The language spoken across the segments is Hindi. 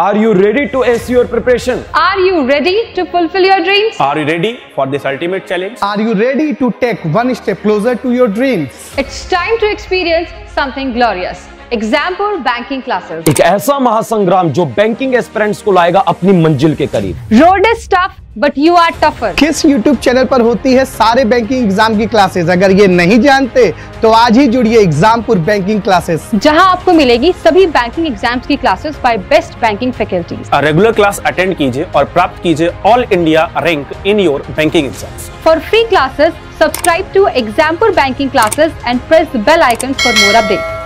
Are you ready to ace your preparation? Are you ready to fulfill your dreams? Are you ready for this ultimate challenge? Are you ready to take one step closer to your dreams? It's time to experience something glorious. Example banking classes एक ऐसा महासंग्राम जो बैंकिंग एस्पिरेंट्स को लाएगा अपनी मंजिल के करीब road is tough but you are tougher किस यूट्यूब चैनल पर होती है सारे बैंकिंग एग्जाम की क्लासेस अगर ये नहीं जानते तो आज ही जुड़िए एग्जामपुर बैंकिंग क्लासेस जहां आपको मिलेगी सभी बैंकिंग एग्जाम्स की classes by best banking faculties regular class attend कीजिए और प्राप्त कीजिए all India rank in your banking exam for free classes subscribe to Exampur banking classes and press bell icon for more update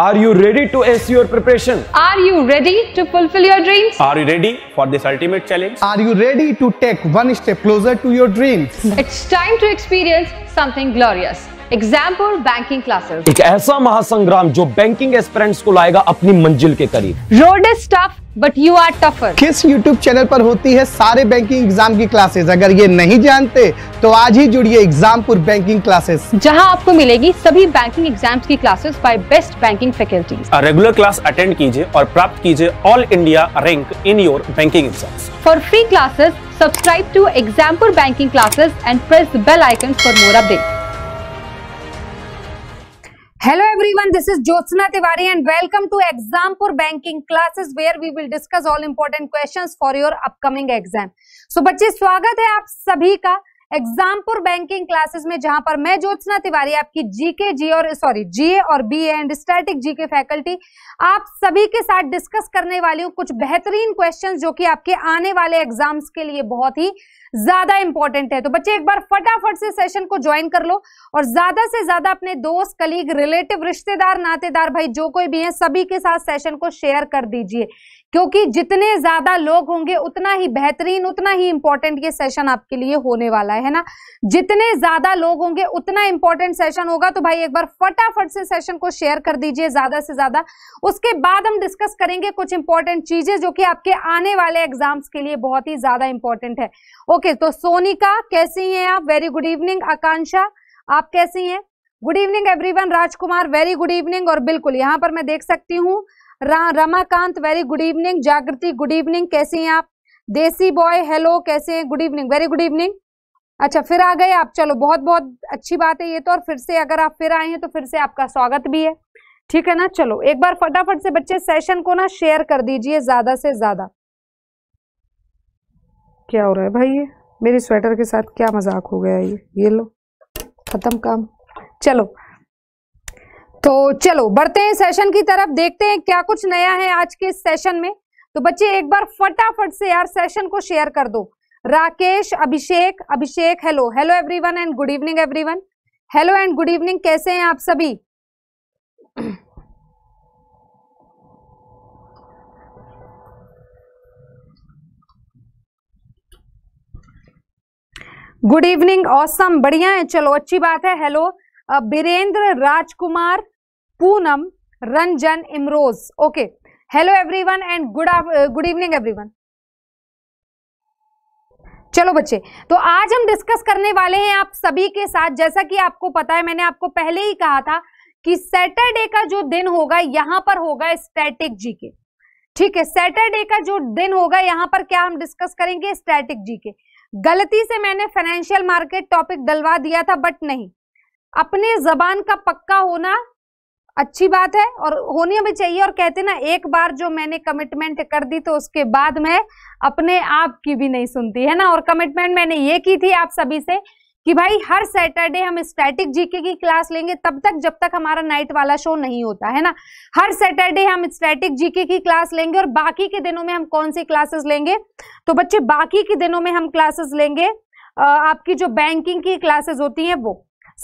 Are you ready to ace your preparation? Are you ready to fulfill your dreams? Are you ready for this ultimate challenge? Are you ready to take one step closer to your dreams? it's time to experience something glorious. Example: banking classes. एक ऐसा महासंग्राम जो बैंकिंग एस्पिरेंट्स को लाएगा अपनी मंजिल के करीब Road is tough. But you are tougher किस यूट्यूब चैनल पर होती है सारे बैंकिंग एग्जाम की क्लासेस अगर ये नहीं जानते तो आज ही जुड़िए एग्जामपुर बैंकिंग क्लासेस जहां आपको मिलेगी सभी बैंकिंग एग्जाम्स की classes by best banking faculties regular class attend कीजिए और प्राप्त कीजिए all India rank in your banking exam for free classes subscribe to Exampur banking classes and press bell icon for more update hello everyone this is Jyotsna Tiwari and welcome to Exampur banking classes where we will discuss all important questions for your upcoming exam so बच्चे स्वागत है आप सभी का एग्जामपुर बैंकिंग क्लासेस में जहां पर मैं ज्योत्सना तिवारी आपकी जीके जी और सॉरी जीए और B and static GK faculty आप सभी के साथ डिस्कस करने वाली हूँ कुछ बेहतरीन क्वेश्चन जो की आपके आने वाले एग्जाम्स के लिए बहुत ही ज्यादा इंपॉर्टेंट है तो बच्चे एक बार फटाफट से सेशन को ज्वाइन कर लो और ज्यादा से ज्यादा अपने दोस्त कलीग रिलेटिव रिश्तेदार नातेदार भाई जो कोई भी है सभी के साथ सेशन को शेयर कर दीजिए क्योंकि जितने ज्यादा लोग होंगे उतना ही बेहतरीन उतना ही इंपॉर्टेंट ये सेशन आपके लिए होने वाला है ना जितने ज्यादा लोग होंगे उतना इंपॉर्टेंट सेशन होगा तो भाई एक बार फटाफट से सेशन को शेयर कर दीजिए ज्यादा से ज्यादा उसके बाद हम डिस्कस करेंगे कुछ इंपॉर्टेंट चीजें जो कि आपके आने वाले एग्जाम्स के लिए बहुत ही ज्यादा इंपॉर्टेंट है ओके तो सोनिका कैसी है आप वेरी गुड इवनिंग आकांक्षा आप कैसी हैं good evening everyone Rajkumar very good evening और बिल्कुल यहां पर मैं देख सकती हूँ रा, Ramakant very good evening Jagriti good evening कैसे हैं आप देसी बॉय हेलो कैसे हैं good evening very good evening अच्छा फिर आ गए आप चलो बहुत बहुत अच्छी बात है ये तो और फिर से अगर आप फिर आए हैं तो फिर से आपका स्वागत भी है ठीक है ना चलो एक बार फटाफट से बच्चे सेशन को ना शेयर कर दीजिए ज्यादा से ज्यादा क्या हो रहा है भाई ये मेरी स्वेटर के साथ क्या मजाक हो गया ये ये लो खत्म काम चलो तो चलो बढ़ते हैं सेशन की तरफ देखते हैं क्या कुछ नया है आज के सेशन में तो बच्चे एक बार फटाफट से यार सेशन को शेयर कर दो Rakesh Abhishek Abhishek hello hello everyone and good evening everyone hello and good evening कैसे हैं आप सभी गुड इवनिंग ऑसम बढ़िया है चलो अच्छी बात है hello Birendra Rajkumar Poonam Ranjan Imroz okay hello everyone and good good evening everyone चलो बच्चे तो आज हम डिस्कस करने वाले हैं आप सभी के साथ जैसा कि आपको पता है मैंने आपको पहले ही कहा था कि सैटरडे का जो दिन होगा यहां पर होगा स्टैटिक जीके के ठीक है सैटरडे का जो दिन होगा यहां पर क्या हम डिस्कस करेंगे स्टैटिक जीके के गलती से मैंने फाइनेंशियल मार्केट टॉपिक डलवा दिया था बट नहीं अपने जबान का पक्का होना अच्छी बात है और होनी भी चाहिए और कहते ना एक बार जो मैंने कमिटमेंट कर दी तो उसके बाद मैं अपने आप की भी नहीं सुनती है ना और कमिटमेंट मैंने ये की थी आप सभी से कि भाई हर सैटरडे हम स्टैटिक जीके की क्लास लेंगे तब तक जब तक हमारा नाइट वाला शो नहीं होता है ना हर सैटरडे हम स्टैटिक जीके की क्लास लेंगे और बाकी के दिनों में हम कौन सी क्लासेस लेंगे तो बच्चे बाकी के दिनों में हम क्लासेस लेंगे आपकी जो बैंकिंग की क्लासेस होती हैं वो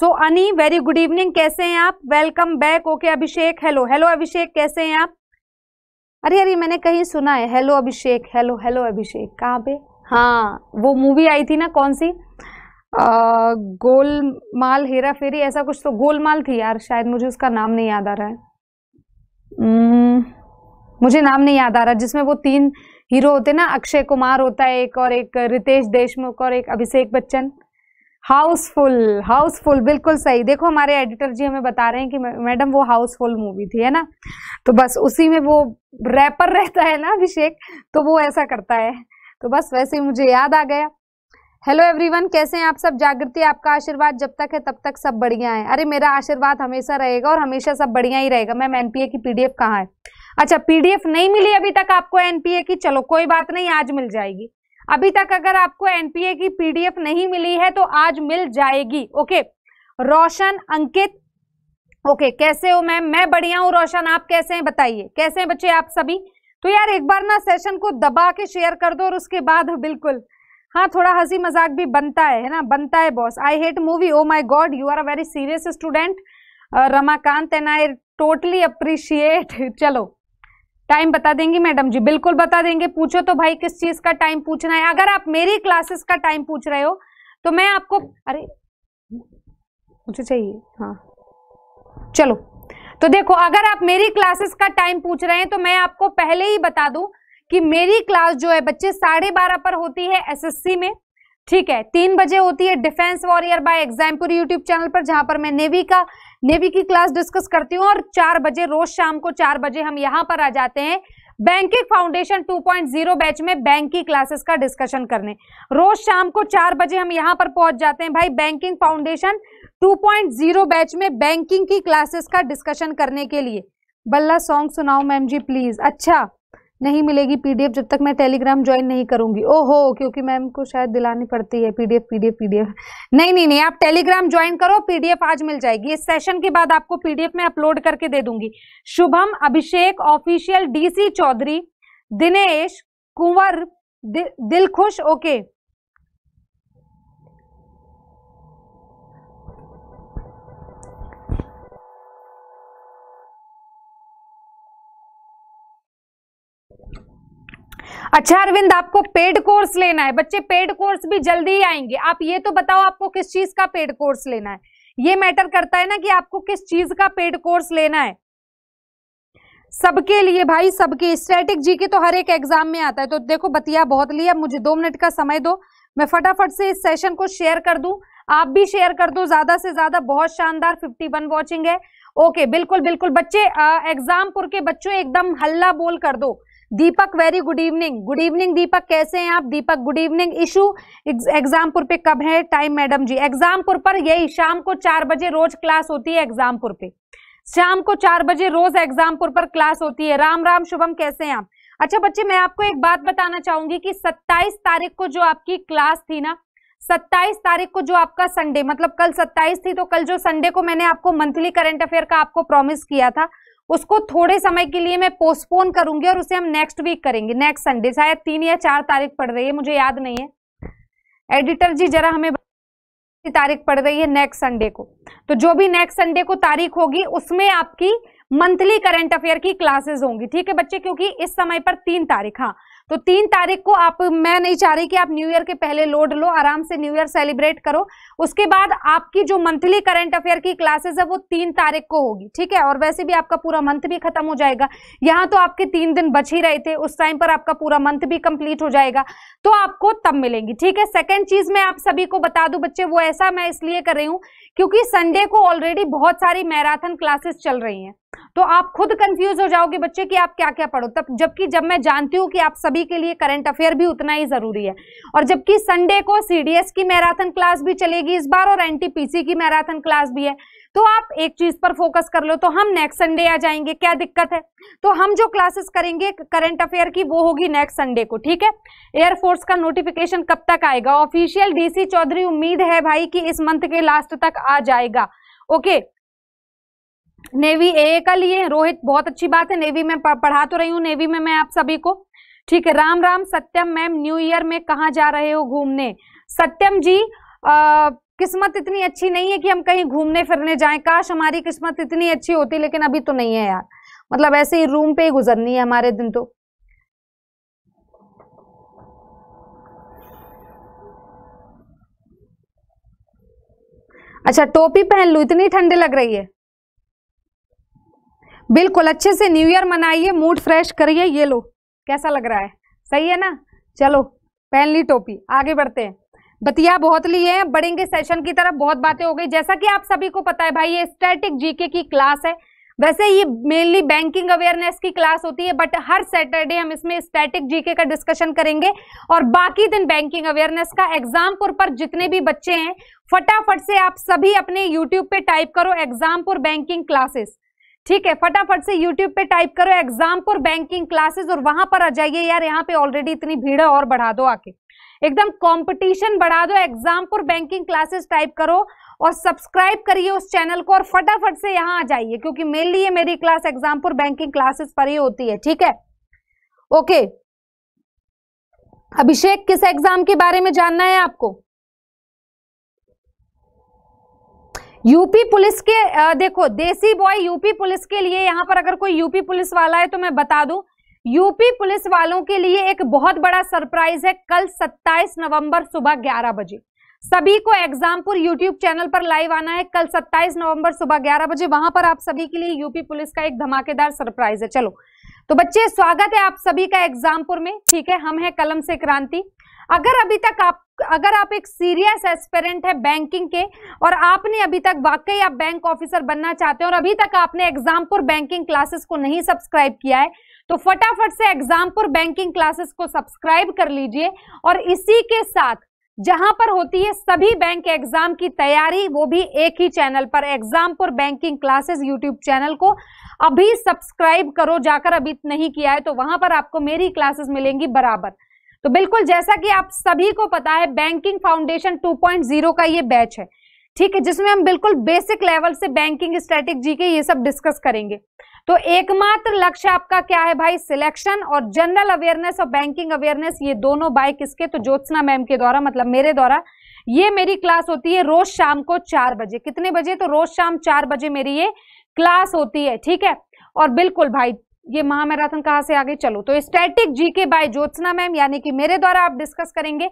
सो अनी वेरी गुड इवनिंग कैसे हैं आप welcome back okay Abhishek hello hello Abhishek कैसे हैं आप अरे अरे मैंने कहीं सुना है hello Abhishek hello hello Abhishek कहाँ पे हाँ वो मूवी आई थी ना कौन सी गोलमाल हेरा फेरी ऐसा कुछ तो गोलमाल थी यार शायद मुझे उसका नाम नहीं याद आ रहा है हम्म, मुझे नाम नहीं याद आ रहा जिसमें वो तीन हीरो होते ना अक्षय कुमार होता है एक और एक रितेश देशमुख और एक अभिषेक बच्चन हाउसफुल हाउसफुल बिल्कुल सही देखो हमारे एडिटर जी हमें बता रहे हैं कि मैडम वो हाउसफुल मूवी थी है ना तो बस उसी में वो रैपर रहता है ना अभिषेक तो वो ऐसा करता है तो बस वैसे ही मुझे याद आ गया हेलो एवरीवन कैसे हैं आप सब जागृति आपका आशीर्वाद जब तक है तब तक सब बढ़िया है अरे मेरा आशीर्वाद हमेशा रहेगा और हमेशा सब बढ़िया ही रहेगा मैम एनपीए की पीडीएफ कहाँ है अच्छा पीडीएफ नहीं मिली अभी तक आपको एनपीए की चलो कोई बात नहीं आज मिल जाएगी अभी तक अगर आपको एनपीए की पीडीएफ नहीं मिली है तो आज मिल जाएगी ओके रोशन अंकित ओके कैसे हो मैम मैं बढ़िया हूँ रोशन आप कैसे हैं बताइए कैसे हैं बच्चे आप सभी तो यार एक बार ना सेशन को दबा के शेयर कर दो और उसके बाद बिल्कुल हाँ थोड़ा हंसी मजाक भी बनता है है ना बनता है boss I hate movie oh my god you are a very serious student Ramakant and I totally appreciate चलो टाइम बता देंगी मैडम जी बिल्कुल बता देंगे पूछो तो भाई किस चीज का टाइम पूछना है अगर आप मेरी क्लासेस का टाइम पूछ रहे हो तो मैं आपको अरे मुझे चाहिए हाँ चलो तो देखो अगर आप मेरी क्लासेस का टाइम पूछ रहे हैं तो मैं आपको पहले ही बता दूं कि मेरी क्लास जो है बच्चे साढ़े बारह पर होती है एसएससी में ठीक है तीन बजे होती है defence warrior by Exampur YouTube channel पर जहां पर मैं नेवी का नेवी की क्लास डिस्कस करती हूँ और चार बजे रोज शाम को चार बजे हम यहाँ पर आ जाते हैं बैंकिंग फाउंडेशन 2.0 बैच में बैंकिंग क्लासेस का डिस्कशन करने रोज शाम को चार बजे हम यहाँ पर पहुंच जाते हैं भाई बैंकिंग फाउंडेशन 2.0 बैच में बैंकिंग की क्लासेस का डिस्कशन करने के लिए बल्ला सॉन्ग सुनाओ मैम जी प्लीज अच्छा नहीं मिलेगी पीडीएफ जब तक मैं टेलीग्राम ज्वाइन नहीं करूंगी ओहो क्योंकि मैम को शायद दिलानी पड़ती है पीडीएफ पीडीएफ पीडीएफ नहीं नहीं नहीं आप टेलीग्राम ज्वाइन करो पीडीएफ आज मिल जाएगी इस सेशन के बाद आपको पीडीएफ में अपलोड करके दे दूंगी शुभम अभिषेक ऑफिशियल डीसी चौधरी दिनेश कुंवर दि, दिल खुश ओके अच्छा अरविंद आपको पेड कोर्स लेना है बच्चे पेड कोर्स भी जल्दी ही आएंगे आप ये तो बताओ आपको किस चीज का पेड कोर्स लेना है ये मैटर करता है ना कि आपको किस चीज का पेड कोर्स लेना है सबके लिए भाई सबके स्टैटिक जी के तो हर एक एग्जाम में आता है तो देखो बतिया बहुत लिया मुझे दो मिनट का समय दो मैं फटाफट से इस सेशन को शेयर कर दूं आप भी शेयर कर दो ज्यादा से ज्यादा बहुत शानदार 51 वॉचिंग है ओके बिल्कुल बिल्कुल बच्चे एग्जामपुर के बच्चों एकदम हल्ला बोल कर दो Deepak very good evening good evening Deepak कैसे हैं आप Deepak good evening issue Exampur पे कब है टाइम मैडम जी एग्जामपुर पर यही शाम को चार बजे रोज क्लास होती है एग्जामपुर पे शाम को चार बजे रोज एग्जामपुर पर क्लास होती है राम राम शुभम कैसे हैं आप अच्छा बच्चे मैं आपको एक बात बताना चाहूंगी कि 27 तारीख को जो आपकी क्लास थी ना 27 तारीख को जो आपका संडे मतलब कल 27 थी तो कल जो संडे को मैंने आपको मंथली करंट अफेयर का आपको प्रॉमिस किया था उसको थोड़े समय के लिए मैं पोस्टपोन करूंगी और उसे हम नेक्स्ट वीक करेंगे नेक्स्ट संडे शायद तीन या चार तारीख पड़ रही है मुझे याद नहीं है एडिटर जी जरा हमें तारीख पड़ रही है नेक्स्ट संडे को तो जो भी नेक्स्ट संडे को तारीख होगी उसमें आपकी मंथली करंट अफेयर की क्लासेस होंगी ठीक है बच्चे क्योंकि इस समय पर तीन तारीख हाँ तो तीन तारीख को आप मैं नहीं चाह रही कि आप न्यू ईयर के पहले लोड लो आराम से न्यू ईयर सेलिब्रेट करो उसके बाद आपकी जो मंथली करंट अफेयर की क्लासेस है वो तीन तारीख को होगी ठीक है और वैसे भी आपका पूरा मंथ भी खत्म हो जाएगा यहाँ तो आपके तीन दिन बच ही रहे थे उस टाइम पर आपका पूरा मंथ भी कंप्लीट हो जाएगा तो आपको तब मिलेंगी ठीक है सेकेंड चीज मैं आप सभी को बता दू बच्चे वो ऐसा मैं इसलिए कर रही हूँ क्योंकि संडे को ऑलरेडी बहुत सारी मैराथन क्लासेस चल रही हैं तो आप खुद कंफ्यूज हो जाओगे बच्चे कि आप क्या क्या पढ़ो तब जबकि जब मैं जानती हूँ कि आप सभी के लिए करंट अफेयर भी उतना ही जरूरी है और जबकि संडे को सीडीएस की मैराथन क्लास भी चलेगी इस बार और एनटीपीसी की मैराथन क्लास भी है तो आप एक चीज पर फोकस कर लो तो हम नेक्स्ट संडे आ जाएंगे क्या दिक्कत है तो हम जो क्लासेस करेंगे करंट अफेयर की वो होगी नेक्स्ट संडे को ठीक है एयरफोर्स का नोटिफिकेशन कब तक आएगा ऑफिशियल डीसी चौधरी उम्मीद है भाई कि इस मंथ के लास्ट तक आ जाएगा ओके नेवी ए का लिए रोहित बहुत अच्छी बात है नेवी में पढ़ा तो रही हूँ नेवी में मैं आप सभी को ठीक है Ram Ram Satyam ma'am new year में कहा जा रहे हो घूमने सत्यम जी आ, किस्मत इतनी अच्छी नहीं है कि हम कहीं घूमने फिरने जाएं काश हमारी किस्मत इतनी अच्छी होती लेकिन अभी तो नहीं है यार मतलब ऐसे ही रूम पे ही गुजरनी है हमारे दिन तो अच्छा टोपी पहन लू इतनी ठंडी लग रही है बिल्कुल अच्छे से न्यू ईयर मनाइए मूड फ्रेश करिए ये लो कैसा लग रहा है सही है ना चलो पहन ली टोपी आगे बढ़ते हैं बतिया बहुत लिए हैं बढ़ेंगे सेशन की तरफ बहुत बातें हो गई जैसा कि आप सभी को पता है भाई ये स्टैटिक जीके की क्लास है वैसे ये मेनली बैंकिंग अवेयरनेस की क्लास होती है बट हर सैटरडे हम इसमें स्टैटिक जीके का डिस्कशन करेंगे और बाकी दिन बैंकिंग अवेयरनेस का एग्जामपुर पर जितने भी बच्चे हैं फटाफट से आप सभी अपने यूट्यूब पे टाइप करो एग्जामपुर बैंकिंग क्लासेस ठीक है फटाफट से यूट्यूब पे टाइप करो एग्जामपुर बैंकिंग क्लासेस और वहां पर आ जाइए यार यहाँ पे ऑलरेडी इतनी भीड़ है और बढ़ा दो आके एकदम कंपटीशन बढ़ा दो एग्जामपुर बैंकिंग क्लासेस टाइप करो और सब्सक्राइब करिए उस चैनल को और फटाफट से यहां आ जाइए क्योंकि मेनली ये मेरी क्लास एग्जामपुर बैंकिंग क्लासेस पर ही होती है ठीक है ओके अभिषेक किस एग्जाम के बारे में जानना है आपको यूपी पुलिस के देखो देसी बॉय यूपी पुलिस के लिए यहां पर अगर कोई यूपी पुलिस वाला है तो मैं बता दूं यूपी पुलिस वालों के लिए एक बहुत बड़ा सरप्राइज है कल 27 नवंबर सुबह 11 बजे सभी को एग्जामपुर यूट्यूब चैनल पर लाइव आना है कल 27 नवंबर सुबह 11 बजे वहां पर आप सभी के लिए यूपी पुलिस का एक धमाकेदार सरप्राइज है चलो तो बच्चे स्वागत है आप सभी का एग्जामपुर में ठीक है हम है कलम से क्रांति अगर अभी तक आप अगर आप एक सीरियस एस्पेरेंट है बैंकिंग के और आपने अभी तक वाकई आप बैंक ऑफिसर बनना चाहते हैं और अभी तक आपने एग्जामपुर बैंकिंग क्लासेस को नहीं सब्सक्राइब किया है तो फटाफट से एग्जामपुर बैंकिंग क्लासेस को सब्सक्राइब कर लीजिए और इसी के साथ जहां पर होती है सभी बैंक एग्जाम की तैयारी वो भी एक ही चैनल पर Exampur banking classes YouTube channel को अभी सब्सक्राइब करो जाकर अभी नहीं किया है तो वहां पर आपको मेरी क्लासेस मिलेंगी बराबर तो बिल्कुल जैसा कि आप सभी को पता है बैंकिंग फाउंडेशन 2.0 का ये बैच है ठीक है जिसमें हम बिल्कुल बेसिक लेवल से बैंकिंग स्ट्रेटेजी के ये सब डिस्कस करेंगे तो एकमात्र लक्ष्य आपका क्या है भाई सिलेक्शन और जनरल अवेयरनेस और बैंकिंग अवेयरनेस ये दोनों बाय किसके तो ज्योत्सना मैम के द्वारा मतलब मेरे द्वारा ये मेरी क्लास होती है रोज शाम को चार बजे कितने बजे तो रोज शाम चार बजे मेरी ये क्लास होती है ठीक है और बिल्कुल भाई ये महामैराथन कहां से आगे चलो तो static GK by Jyotsna ma'am यानी कि मेरे द्वारा आप डिस्कस करेंगे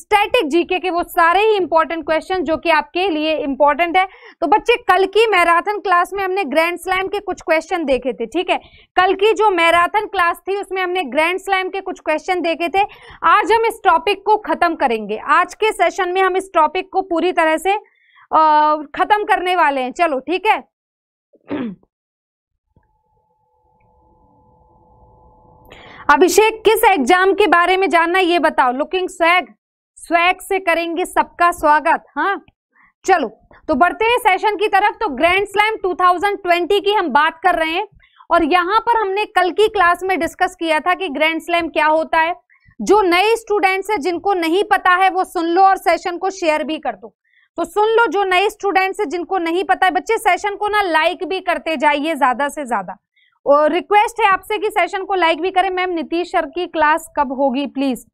स्टैटिक जीके के वो सारे ही इंपॉर्टेंट क्वेश्चन जो कि आपके लिए इंपॉर्टेंट है तो बच्चे कल की मैराथन क्लास में हमने ग्रैंड स्लैम के कुछ क्वेश्चन देखे थे ठीक है कल की जो मैराथन क्लास थी उसमें हमने ग्रैंड स्लैम के कुछ क्वेश्चन देखे थे आज हम इस टॉपिक को खत्म करेंगे आज के सेशन में हम इस टॉपिक को पूरी तरह से खत्म करने वाले हैं चलो ठीक है अभिषेक किस एग्जाम के बारे में जानना ये बताओ लुकिंग स्वैग स्वैग से करेंगे सबका स्वागत हाँ चलो तो बढ़ते हैं सेशन की तरफ तो ग्रैंड स्लैम 2020 की हम बात कर रहे हैं और यहां पर हमने कल की क्लास में डिस्कस किया था कि ग्रैंड स्लैम क्या होता है जो नए स्टूडेंट्स हैं जिनको नहीं पता है वो सुन लो और सेशन को शेयर भी कर दो तो सुन लो जो नए स्टूडेंट्स हैं जिनको नहीं पता है बच्चे सेशन को ना लाइक भी करते जाइए ज्यादा से ज्यादा और रिक्वेस्ट है आपसे कि सेशन को लाइक भी करें मैम नीतीश सर की क्लास कब होगी प्लीज़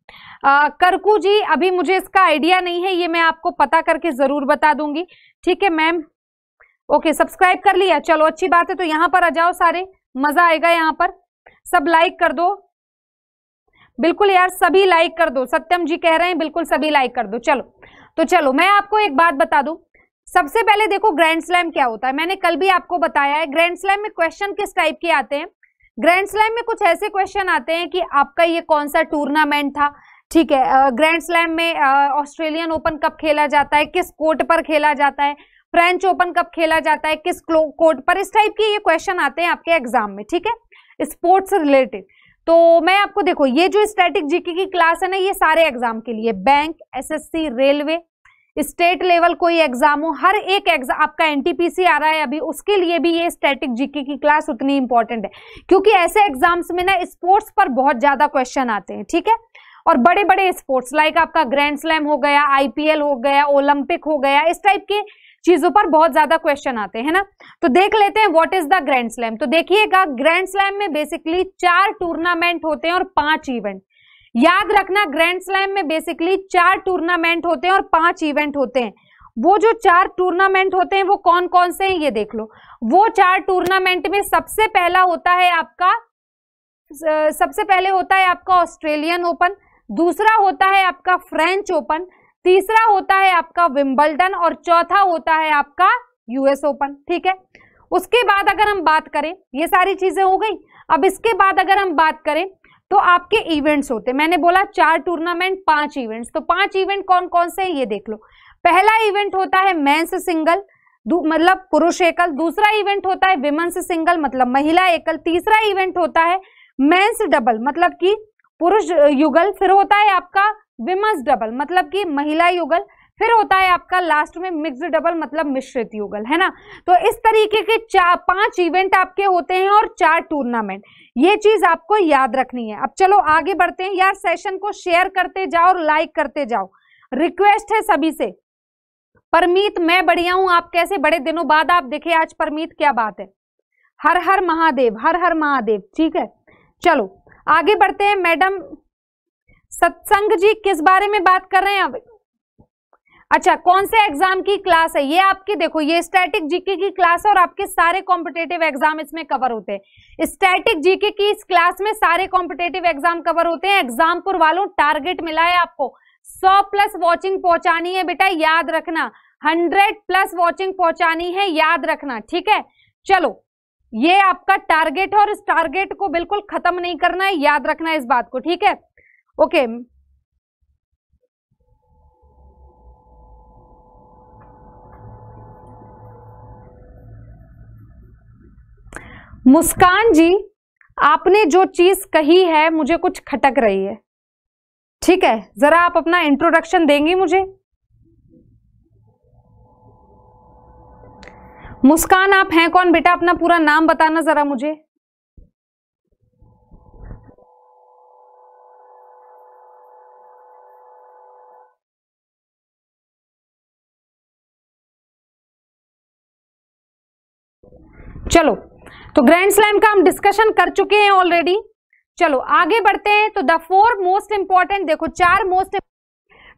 करकू जी अभी मुझे इसका आइडिया नहीं है ये मैं आपको पता करके ज़रूर बता दूंगी ठीक है मैम ओके सब्सक्राइब कर लिया चलो अच्छी बात है तो यहां पर आ जाओ सारे मज़ा आएगा यहाँ पर सब लाइक कर दो बिल्कुल यार सभी लाइक कर दो सत्यम जी कह रहे हैं बिल्कुल सभी लाइक कर दो चलो तो चलो मैं आपको एक बात बता दूं सबसे पहले देखो ग्रैंड स्लैम क्या होता है मैंने कल भी आपको बताया है ग्रैंड स्लैम में क्वेश्चन किस टाइप के आते हैं ग्रैंड स्लैम में कुछ ऐसे क्वेश्चन आते हैं कि आपका ये कौन सा टूर्नामेंट था ठीक है ग्रैंड स्लैम में ऑस्ट्रेलियन ओपन कप खेला जाता है किस कोर्ट पर खेला जाता है फ्रेंच ओपन कप खेला जाता है किस कोर्ट पर इस टाइप के ये क्वेश्चन आते हैं आपके एग्जाम में ठीक है स्पोर्ट्स रिलेटेड तो मैं आपको देखो ये जो स्टैटिक जीके की क्लास है ना ये सारे एग्जाम के लिए bank SSC railway state level कोई एग्जाम हो हर एक एग्जाम आपका एनटीपीसी आ रहा है अभी उसके लिए भी ये स्टैटिक जीके की क्लास उतनी इंपॉर्टेंट है क्योंकि ऐसे एग्जाम्स में ना स्पोर्ट्स पर बहुत ज्यादा क्वेश्चन आते हैं ठीक है और बड़े बड़े स्पोर्ट्स लाइक आपका ग्रैंड स्लैम हो गया आईपीएल हो गया ओलंपिक हो गया इस टाइप के चीजों पर बहुत ज्यादा क्वेश्चन आते हैं ना तो देख लेते हैं what is the grand slam तो देखिएगा ग्रैंड स्लैम में बेसिकली चार टूर्नामेंट होते हैं और पांच इवेंट याद रखना ग्रैंड स्लैम में बेसिकली चार टूर्नामेंट होते हैं और पांच इवेंट होते हैं वो जो चार टूर्नामेंट होते हैं वो कौन कौन से हैं ये देख लो वो चार टूर्नामेंट में सबसे पहला होता है आपका सबसे पहले होता है आपका ऑस्ट्रेलियन ओपन दूसरा होता है आपका फ्रेंच ओपन तीसरा होता है आपका विम्बल्टन और चौथा होता है आपका यूएस ओपन ठीक है उसके बाद अगर हम बात करें ये सारी चीजें हो गई अब इसके बाद अगर हम बात करें तो आपके इवेंट्स होते हैं मैंने बोला चार टूर्नामेंट पांच इवेंट्स तो पांच इवेंट कौन कौन से हैं ये देख लो पहला इवेंट होता है मेंस सिंगल मतलब पुरुष एकल दूसरा इवेंट होता है विमेंस सिंगल मतलब महिला एकल तीसरा इवेंट होता है मेंस डबल मतलब कि पुरुष युगल फिर होता है आपका विमेंस डबल मतलब कि महिला युगल फिर होता है आपका लास्ट में मिक्स डबल मतलब मिश्रित युगल है ना तो इस तरीके के चार पांच इवेंट आपके होते हैं और चार टूर्नामेंट ये चीज आपको याद रखनी है अब चलो आगे बढ़ते हैं यार सेशन को शेयर करते जाओ और लाइक करते जाओ रिक्वेस्ट है सभी से परमीत मैं बढ़िया हूं आप कैसे बड़े दिनों बाद आप देखे आज परमीत क्या बात है हर हर महादेव हर हर महादेव ठीक है चलो आगे बढ़ते हैं मैडम सत्संग जी किस बारे में बात कर रहे हैं अच्छा कौन से एग्जाम की क्लास है ये आपकी देखो ये स्टैटिक जीके की क्लास है और आपके सारे कॉम्पिटेटिव एग्जाम इसमें कवर होते हैं स्टैटिक जीके की इस क्लास में सारे कॉम्पिटेटिव एग्जाम कवर होते हैं एग्जामपुर वालों टारगेट मिला है आपको सौ प्लस वॉचिंग पहुंचानी है बेटा याद रखना हंड्रेड प्लस वॉचिंग पहुंचानी है याद रखना ठीक है चलो ये आपका टारगेट है और इस टारगेट को बिल्कुल खत्म नहीं करना है याद रखना है इस बात को ठीक है ओके मुस्कान जी आपने जो चीज कही है मुझे कुछ खटक रही है ठीक है जरा आप अपना इंट्रोडक्शन देंगी मुझे मुस्कान आप हैं कौन बेटा अपना पूरा नाम बताना जरा मुझे चलो तो ग्रैंड स्लैम का हम डिस्कशन कर चुके हैं ऑलरेडी चलो आगे बढ़ते हैं तो द फोर मोस्ट इंपॉर्टेंट देखो चार मोस्ट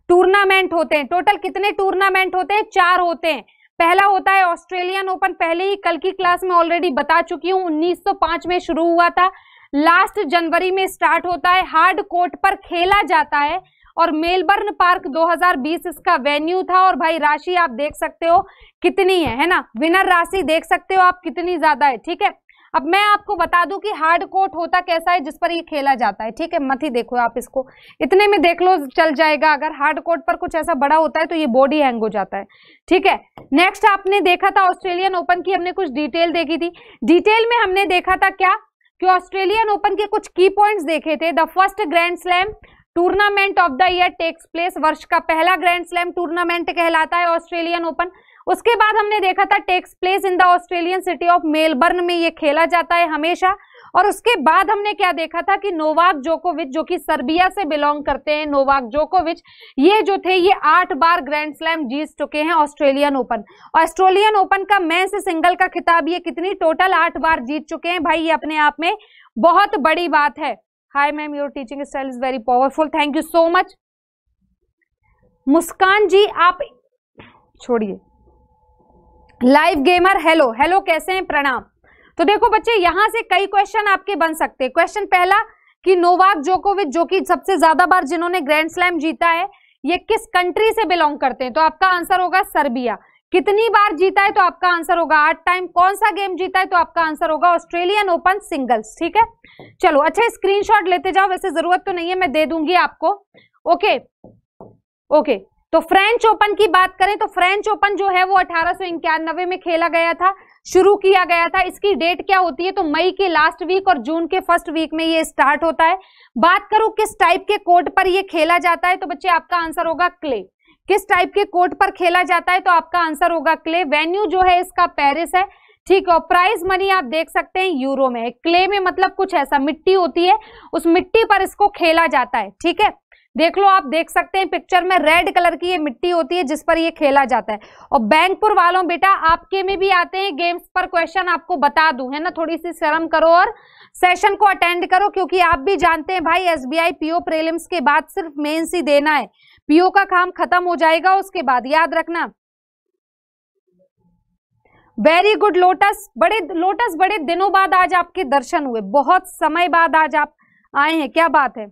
टूर्नामेंट होते हैं टोटल कितने टूर्नामेंट होते हैं चार होते हैं पहला होता है ऑस्ट्रेलियन ओपन पहले ही कल की क्लास में ऑलरेडी बता चुकी हूँ 1905 में शुरू हुआ था लास्ट जनवरी में स्टार्ट होता है हार्ड कोर्ट पर खेला जाता है और मेलबर्न पार्क 2020 इसका वेन्यू था और भाई राशि आप देख सकते हो कितनी है है ना विनर राशि देख सकते हो आप कितनी ज्यादा है ठीक है अब मैं आपको बता दूं कि हार्ड कोर्ट होता कैसा है जिस पर ये खेला जाता है ठीक है मत ही देखो आप इसको इतने में देख लो चल जाएगा अगर हार्ड कोर्ट पर कुछ ऐसा बड़ा होता है तो ये बॉडी हैंग हो जाता है ठीक है नेक्स्ट आपने देखा था ऑस्ट्रेलियन ओपन की हमने कुछ डिटेल देखी थी डिटेल में हमने देखा था क्या कि ऑस्ट्रेलियन ओपन के कुछ की पॉइंट देखे थे the first grand slam tournament of the year takes place वर्ष का पहला ग्रैंड स्लैम टूर्नामेंट कहलाता है ऑस्ट्रेलियन ओपन उसके बाद हमने देखा था takes place in the Australian city of Melbourne में ये खेला जाता है हमेशा और उसके बाद हमने क्या देखा था कि नोवाक जोकोविच जो कि सर्बिया से बिलोंग करते हैं नोवाक जोकोविच ये जो थे ये आठ बार ग्रैंड स्लैम जीत चुके हैं ऑस्ट्रेलियन ओपन ऑस्ट्रेलियन ओपन का से सिंगल का खिताब ये कितनी टोटल आठ बार जीत चुके हैं भाई ये अपने आप में बहुत बड़ी बात है hi ma'am your teaching style is very powerful thank you so much Muskan ji आप छोड़िए लाइव गेमर हेलो हेलो कैसे हैं प्रणाम तो देखो बच्चे यहां से कई क्वेश्चन आपके बन सकते हैं क्वेश्चन पहला कि नोवाक जोकोविच जो कि सबसे ज्यादा बार जिन्होंने ग्रैंड स्लैम जीता है ये किस कंट्री से बिलोंग करते हैं तो आपका आंसर होगा सर्बिया कितनी बार जीता है तो आपका आंसर होगा आठ टाइम कौन सा गेम जीता है तो आपका आंसर होगा ऑस्ट्रेलियन ओपन सिंगल्स ठीक है चलो अच्छा स्क्रीनशॉट लेते जाओ वैसे जरूरत तो नहीं है मैं दे दूंगी आपको ओके ओके तो फ्रेंच ओपन की बात करें तो फ्रेंच ओपन जो है वो अठारह में खेला गया था शुरू किया गया था इसकी डेट क्या होती है तो मई के लास्ट वीक और जून के फर्स्ट वीक में ये स्टार्ट होता है बात करूं किस टाइप के कोर्ट पर ये खेला जाता है तो बच्चे आपका आंसर होगा क्ले किस टाइप के कोर्ट पर खेला जाता है तो आपका आंसर होगा क्ले वेन्यू जो है इसका पेरिस है ठीक है और प्राइस मनी आप देख सकते हैं यूरो में क्ले में मतलब कुछ ऐसा मिट्टी होती है उस मिट्टी पर इसको खेला जाता है ठीक है देख लो आप देख सकते हैं पिक्चर में रेड कलर की ये मिट्टी होती है जिस पर ये खेला जाता है और बैंकपुर वालों बेटा आपके में भी आते हैं गेम्स पर क्वेश्चन आपको बता दूं है ना थोड़ी सी शर्म करो और सेशन को अटेंड करो क्योंकि आप भी जानते हैं भाई आई पीओ प्रेलिम्स के बाद सिर्फ मेन्स ही देना है पीओ का काम खत्म हो जाएगा उसके बाद याद रखना वेरी गुड लोटस बड़े लोटस बड़े दिनों बाद आज आपके दर्शन हुए बहुत समय बाद आज आप आए हैं क्या बात है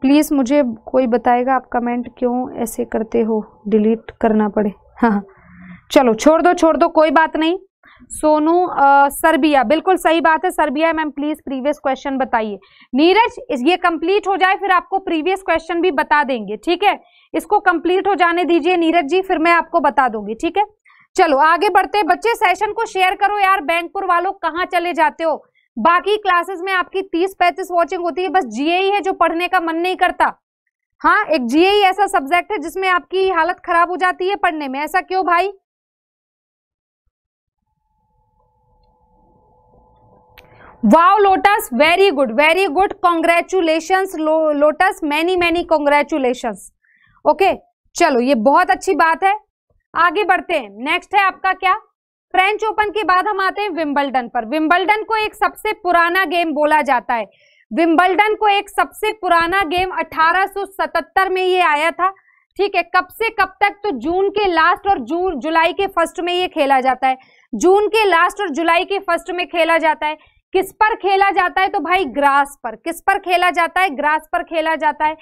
प्लीज़ मुझे कोई बताएगा आप कमेंट क्यों ऐसे करते हो डिलीट करना पड़े हाँ, हाँ। चलो छोड़ दो छोड़ दो कोई बात नहीं सोनू सर्बिया सरबिया बिल्कुल सही बात है सरबिया मैम प्लीज प्रीवियस क्वेश्चन बताइए नीरज ये कंप्लीट हो जाए फिर आपको प्रीवियस क्वेश्चन भी बता देंगे ठीक है इसको कंप्लीट हो जाने दीजिए नीरज जी फिर मैं आपको बता दूंगी ठीक है चलो आगे बढ़ते बच्चे सेशन को शेयर करो यार बैंकपुर वालों कहाँ चले जाते हो बाकी क्लासेस में आपकी तीस पैंतीस वॉचिंग होती है बस ही e है जो पढ़ने का मन नहीं करता हाँ एक जीएई e ऐसा सब्जेक्ट है जिसमें आपकी हालत खराब हो जाती है पढ़ने में ऐसा क्यों भाई wow lotus very good very good congratulation lotus many many congratulation okay चलो ये बहुत अच्छी बात है आगे बढ़ते हैं नेक्स्ट है आपका क्या फ्रेंच ओपन के बाद हम आते हैं विम्बलडन पर विम्बलडन को एक सबसे पुराना गेम बोला जाता है विम्बलडन को एक सबसे पुराना गेम 1877 में ये आया था ठीक है कब से कब तक तो जून के लास्ट और जून जुलाई के फर्स्ट में ये खेला जाता है जून के लास्ट और जुलाई के फर्स्ट में खेला जाता है किस पर खेला जाता है तो भाई ग्रास पर किस पर खेला जाता है ग्रास पर खेला जाता है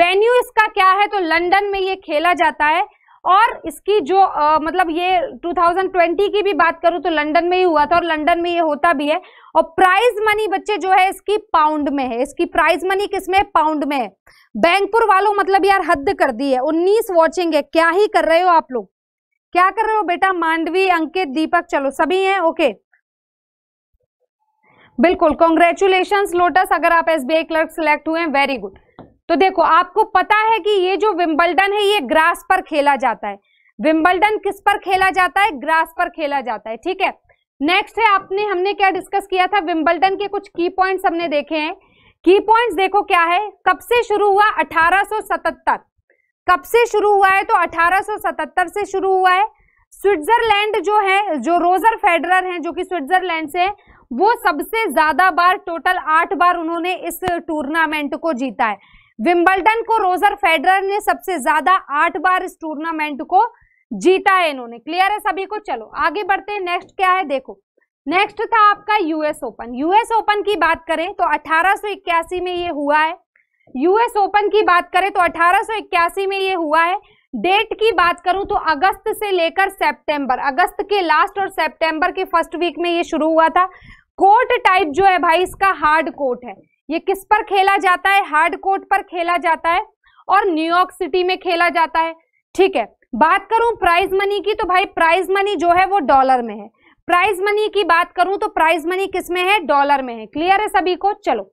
वेन्यू इसका क्या है तो लंडन में ये खेला जाता है और इसकी जो आ, मतलब ये 2020 की भी बात करूं तो लंदन में ही हुआ था और लंदन में ये होता भी है और प्राइज मनी बच्चे जो है इसकी पाउंड में है इसकी प्राइज मनी किसमें पाउंड में है बैंकपुर वालों मतलब यार हद कर दी है उन्नीस वॉचिंग है क्या ही कर रहे हो आप लोग क्या कर रहे हो बेटा मांडवी अंकित दीपक चलो सभी हैं ओके बिल्कुल कॉन्ग्रेचुलेशन लोटस अगर आप एस बी क्लर्क सिलेक्ट हुए हैं वेरी गुड तो देखो आपको पता है कि ये जो विम्बलडन है ये ग्रास पर खेला जाता है विम्बलडन किस पर खेला जाता है ग्रास पर खेला जाता है ठीक है नेक्स्ट है आपने हमने क्या डिस्कस किया था विम्बलडन के कुछ की पॉइंट्स हमने देखे हैं की पॉइंट्स देखो क्या है कब से शुरू हुआ 1877 कब से शुरू हुआ है तो 1877 से शुरू हुआ है स्विट्जरलैंड जो है जो रोजर फेडरर हैं जो कि स्विट्जरलैंड से है वो सबसे ज्यादा बार टोटल आठ बार उन्होंने इस टूर्नामेंट को जीता है विंबलडन को रोजर फेडरर ने सबसे ज्यादा आठ बार इस टूर्नामेंट को जीता है इन्होंने क्लियर है सभी को चलो आगे बढ़ते हैं नेक्स्ट क्या है देखो नेक्स्ट था आपका यूएस ओपन यूएस ओपन की बात करें तो अठारह में ये हुआ है यूएस ओपन की बात करें तो अठारह में ये हुआ है डेट की बात करूं तो अगस्त से लेकर सितंबर अगस्त के लास्ट और सितंबर के फर्स्ट वीक में ये शुरू हुआ था कोर्ट टाइप जो है भाई इसका हार्ड कोर्ट है ये किस पर खेला जाता है हार्ड कोर्ट पर खेला जाता है और न्यूयॉर्क सिटी में खेला जाता है ठीक है बात करूं प्राइज मनी की तो भाई प्राइज मनी जो है वो डॉलर में है प्राइज मनी की बात करूं तो प्राइज मनी किस में है डॉलर में है क्लियर है सभी को चलो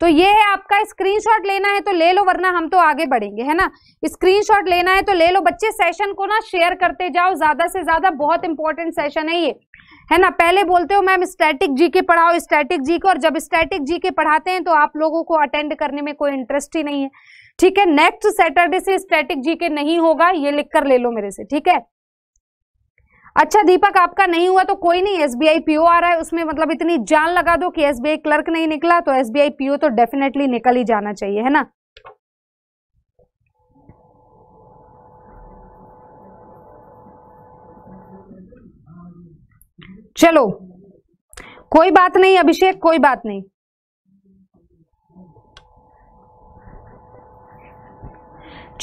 तो ये है आपका स्क्रीनशॉट लेना है तो ले लो वरना हम तो आगे बढ़ेंगे है ना स्क्रीनशॉट लेना है तो ले लो बच्चे सेशन को ना शेयर करते जाओ ज्यादा से ज्यादा बहुत इंपॉर्टेंट सेशन है ये है ना पहले बोलते हो मैम स्टैटिक जी के पढ़ाओ स्टैटिक जी के और जब स्टैटिक जी के पढ़ाते हैं तो आप लोगों को अटेंड करने में कोई इंटरेस्ट ही नहीं है ठीक है नेक्स्ट सैटरडे से स्टैटिक जी के नहीं होगा ये लिख कर ले लो मेरे से ठीक है अच्छा दीपक आपका नहीं हुआ तो कोई नहीं एस बी पीओ आ रहा है उसमें मतलब इतनी जान लगा दो कि एस क्लर्क नहीं निकला तो एस बी पीओ तो डेफिनेटली निकल ही जाना चाहिए है ना चलो कोई बात नहीं अभिषेक कोई बात नहीं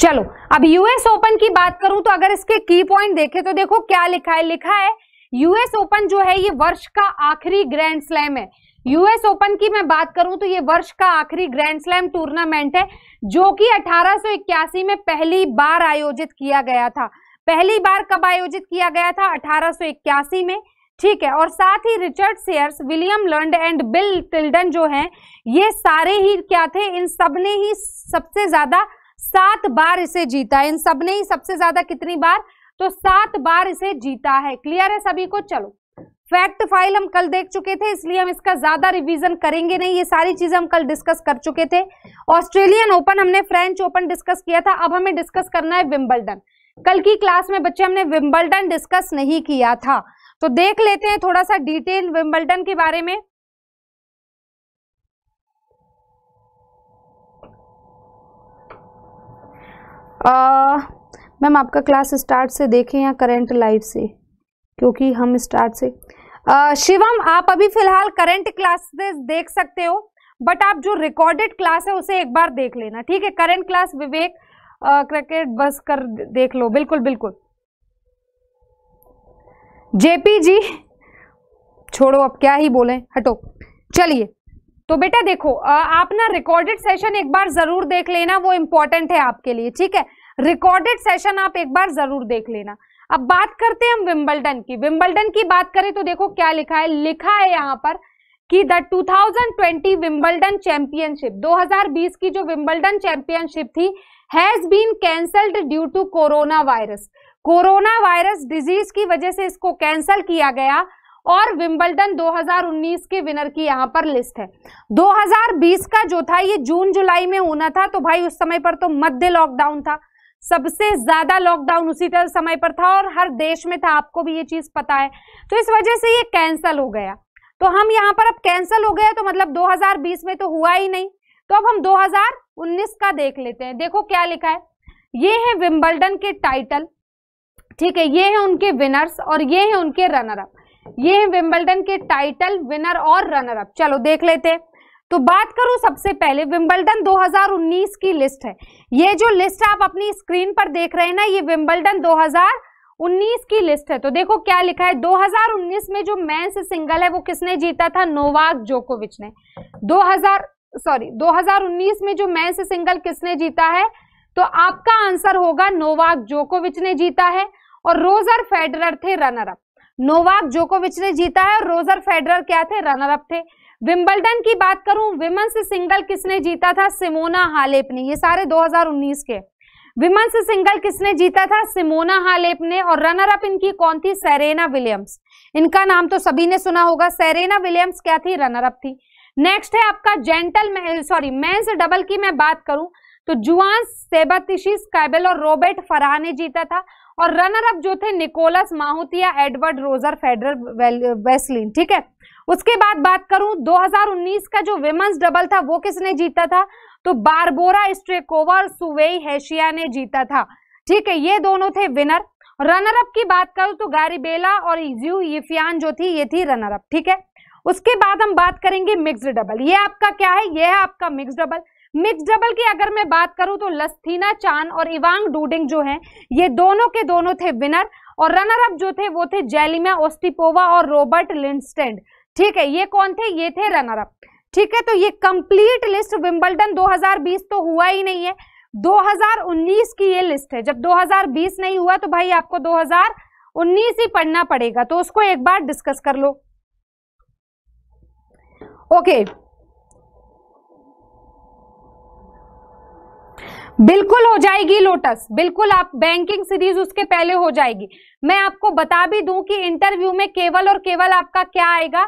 चलो अब यूएस ओपन की बात करूं तो अगर इसके की पॉइंट देखें तो देखो क्या लिखा है लिखा है यूएस ओपन जो है ये वर्ष का आखिरी ग्रैंड स्लैम है यूएस ओपन की मैं बात करूं तो ये वर्ष का आखिरी ग्रैंड स्लैम टूर्नामेंट है जो कि 1881 में पहली बार आयोजित किया गया था पहली बार कब आयोजित किया गया था अठारह में ठीक है और साथ ही Richard Sears William Larned and Bill Tilden जो हैं ये सारे ही क्या थे इन सब ने ही सबसे ज्यादा सात बार इसे जीता इन सब ने ही सबसे ज्यादा कितनी बार तो सात बार इसे जीता है क्लियर है सभी को चलो फैक्ट फाइल हम कल देख चुके थे इसलिए हम इसका ज्यादा रिवीजन करेंगे नहीं ये सारी चीजें हम कल डिस्कस कर चुके थे ऑस्ट्रेलियन ओपन हमने फ्रेंच ओपन डिस्कस किया था अब हमें डिस्कस करना है विम्बलडन कल की क्लास में बच्चे हमने विम्बलडन डिस्कस नहीं किया था तो देख लेते हैं थोड़ा सा डिटेल विम्बल्टन के बारे में मैम आपका क्लास स्टार्ट से देखें या करंट लाइव से क्योंकि हम स्टार्ट से आ, शिवम आप अभी फिलहाल करंट क्लासेस देख सकते हो बट आप जो रिकॉर्डेड क्लास है उसे एक बार देख लेना ठीक है करंट क्लास विवेक क्रिकेट बस कर देख लो बिल्कुल बिल्कुल जेपी जी छोड़ो अब क्या ही बोले हटो चलिए तो बेटा देखो आप ना रिकॉर्डेड सेशन एक बार जरूर देख लेना वो इम्पोर्टेंट है आपके लिए ठीक है रिकॉर्डेड सेशन आप एक बार जरूर देख लेना अब बात करते हैं हम विम्बल्डन की विम्बल्डन की बात करें तो देखो क्या लिखा है लिखा है यहाँ पर कि द 2020 विम्बल्डन चैंपियनशिप 2020 की जो विम्बल्डन चैंपियनशिप थी has been cancelled due to corona virus corona virus disease की वजह से इसको कैंसिल किया गया और विंबलडन 2019 के विनर की यहाँ पर लिस्ट है 2020 का जो था ये जून जुलाई में होना था तो भाई उस समय पर तो मध्य लॉकडाउन था सबसे ज्यादा लॉकडाउन उसी तरह समय पर था और हर देश में था आपको भी ये चीज पता है तो इस वजह से ये कैंसल हो गया तो हम यहाँ पर अब कैंसल हो गया तो मतलब 2020 में तो हुआ ही नहीं तो अब हम 2019 का देख लेते हैं देखो क्या लिखा है ये है विम्बलडन के टाइटल ठीक है ये है उनके विनर्स और ये है उनके रनर अप ये है विम्बल्डन के टाइटल विनर और रनर अप चलो देख लेते हैं तो बात करूं सबसे पहले विम्बल्डन 2019 की लिस्ट है ये जो लिस्ट आप अपनी स्क्रीन पर देख रहे हैं ना ये विम्बल्डन 2019 की लिस्ट है तो देखो क्या लिखा है 2019 में जो मैं सिंगल है वो किसने जीता था नोवाक जोकोविच ने 2000 सॉरी 2019 में जो मैं सिंगल किसने जीता है तो आपका आंसर होगा नोवाक जोकोविच ने जीता है और रोजर फेडरर थे रनर अप नोवाक जोकोविच ने जीता है और रोजर फेडरर क्या थे रनर अप थे विम्बलडन की बात करूं विमेंस सिंगल किसने जीता था सिमोना हालेप ने ये सारे 2019 के विमेंस सिंगल किसने जीता था सिमोना हालेप ने और रनर अप इनकी कौन थी सेरेना विलियम्स इनका नाम तो सभी ने सुना होगा सेरेना विलियम्स क्या थी रनर अप थी नेक्स्ट है आपका जेंटल सॉरी मेन्स डबल की मैं बात करूं तो जुआन सेबतिशी स्कैबल और रॉबर्ट फराह ने जीता था और रनर अप जो थे Nicolas Mahut Edouard Roger Federer Vasselin ठीक है उसके बाद बात करूं 2019 का जो विमेंस डबल था वो किसने जीता था तो बारबोरा स्ट्रेकोवर और सुवेई हैशिया ने जीता था ठीक है ये दोनों थे विनर रनर अप की बात करूं तो गारीबेला और इज्यू यफियान जो थी ये थी रनर अप ठीक है उसके बाद हम बात करेंगे मिक्स डबल ये आपका क्या है ये है आपका मिक्स डबल मिक्स डबल की अगर मैं बात करूं तो लस्थीना चान और इवांग डूडिंग जो हैं ये दोनों के दोनों थे विनर और रनर अप जो थे वो थे जेलिमा ओस्टिपोवा और रॉबर्ट लिंस्टेंड ठीक है ये कौन थे ये थे रनर अप ठीक है तो ये कंप्लीट लिस्ट विम्बल्डन 2020 तो हुआ ही नहीं है 2019 की ये लिस्ट है जब 2020 नहीं हुआ तो भाई आपको 2019 ही पढ़ना पड़ेगा तो उसको एक बार डिस्कस कर लो ओके okay. बिल्कुल हो जाएगी लोटस बिल्कुल आप बैंकिंग सीरीज उसके पहले हो जाएगी मैं आपको बता भी दूं कि इंटरव्यू में केवल और केवल आपका क्या आएगा